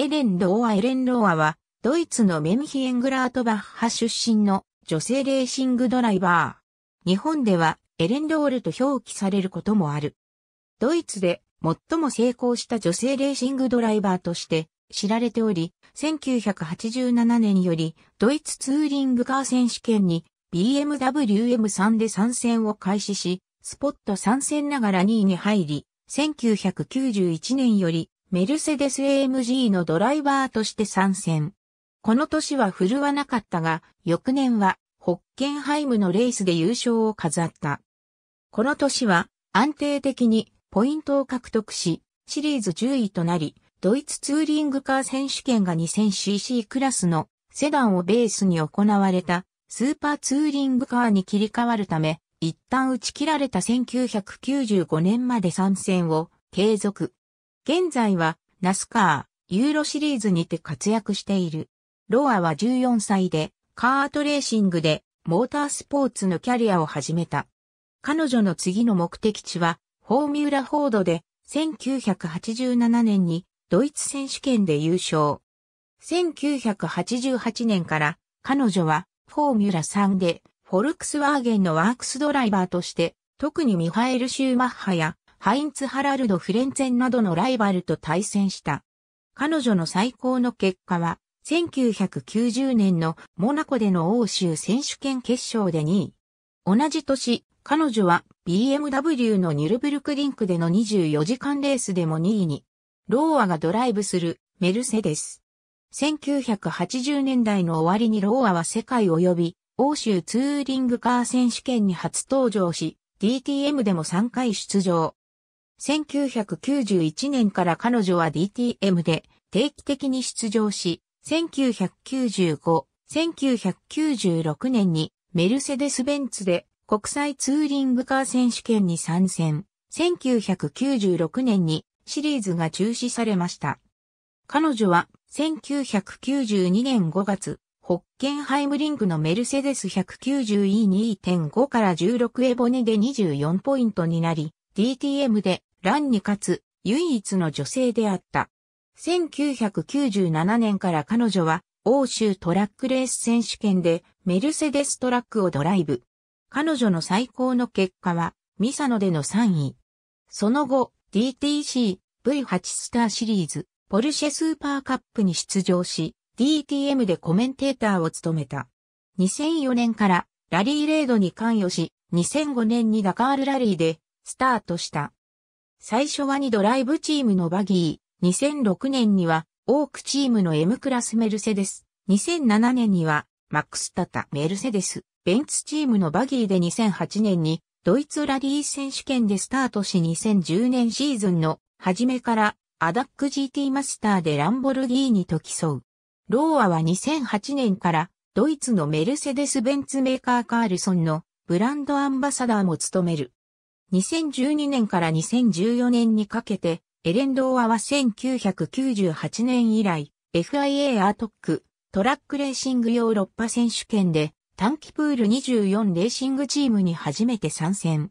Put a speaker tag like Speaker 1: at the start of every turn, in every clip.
Speaker 1: エレン・ローア・エレン・ローアは、ドイツのメンヒエングラートバッハ出身の女性レーシングドライバー。日本では、エレン・ロールと表記されることもある。ドイツで最も成功した女性レーシングドライバーとして知られており、1987年よりドイツツーリングカー選手権に BMW M3 で参戦を開始し、スポット参戦ながら2位に入り、1991年よりメルセデス AMG のドライバーとして参戦。この年は振るわなかったが、翌年は、ホッケンハイムのレースで優勝を飾った。この年は、安定的にポイントを獲得し、シリーズ10位となり、ドイツツーリングカー選手権が 2000cc クラスのセダンをベースに行われたスーパーツーリングカーに切り替わるため、一旦打ち切られた1995年まで参戦を継続。現在は、ナスカー、ユーロシリーズにて活躍している。ロアは14歳で、カートレーシングで、モータースポーツのキャリアを始めた。彼女の次の目的地は、フォーミュラフォードで、1987年に、ドイツ選手権で優勝。1988年から、彼女は、フォーミュラ3で、フォルクスワーゲンのワークスドライバーとして、特にミハエル・シューマッハや、ハインツ・ハラルド・フレンツェンなどのライバルと対戦した。彼女の最高の結果は、1990年のモナコでの欧州選手権決勝で2位。同じ年、彼女は BMW のニュルブルクリンクでの24時間レースでも2位に、ローアがドライブするメルセデス。1980年代の終わりにローアは世界及び欧州ツーリングカー選手権に初登場し、DTM でも3回出場。1991年から彼女は DTM で定期的に出場し、1995、1996年にメルセデス・ベンツで国際ツーリングカー選手権に参戦。1996年にシリーズが中止されました。彼女は1992年5月、ホッケンハイムリングのメルセデス 190E2.5 から16エボネで24ポイントになり、DTM でンに勝つ唯一の女性であった。1997年から彼女は欧州トラックレース選手権でメルセデストラックをドライブ。彼女の最高の結果はミサノでの3位。その後 DTC V8 スターシリーズポルシェスーパーカップに出場し DTM でコメンテーターを務めた。2004年からラリーレードに関与し2005年にダカールラリーでスタートした。最初は2ドライブチームのバギー、2006年にはオークチームの M クラスメルセデス、2007年にはマックスタタメルセデス、ベンツチームのバギーで2008年にドイツラリー選手権でスタートし2010年シーズンの初めからアダック GT マスターでランボルギーニと競う。ローアは2008年からドイツのメルセデス・ベンツメーカーカールソンのブランドアンバサダーも務める。2012年から2014年にかけて、エレン・ドーアは1998年以来、FIA アートック、トラックレーシングヨーロッパ選手権で、短期プール24レーシングチームに初めて参戦。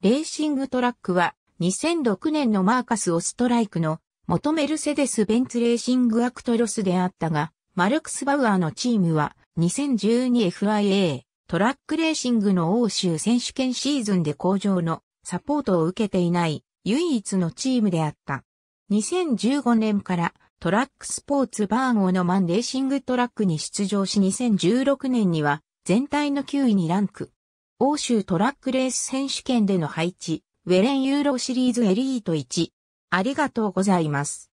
Speaker 1: レーシングトラックは、2006年のマーカス・オストライクの元メルセデス・ベンツレーシングアクトロスであったが、マルクス・バウアーのチームは 2012FIA トラックレーシングの欧州選手権シーズンで工場のサポートを受けていない唯一のチームであった。2015年からトラックスポーツバーゴのマンレーシングトラックに出場し2016年には全体の9位にランク。欧州トラックレース選手権での配置、ウェレンユーロシリーズエリート1。ありがとうございます。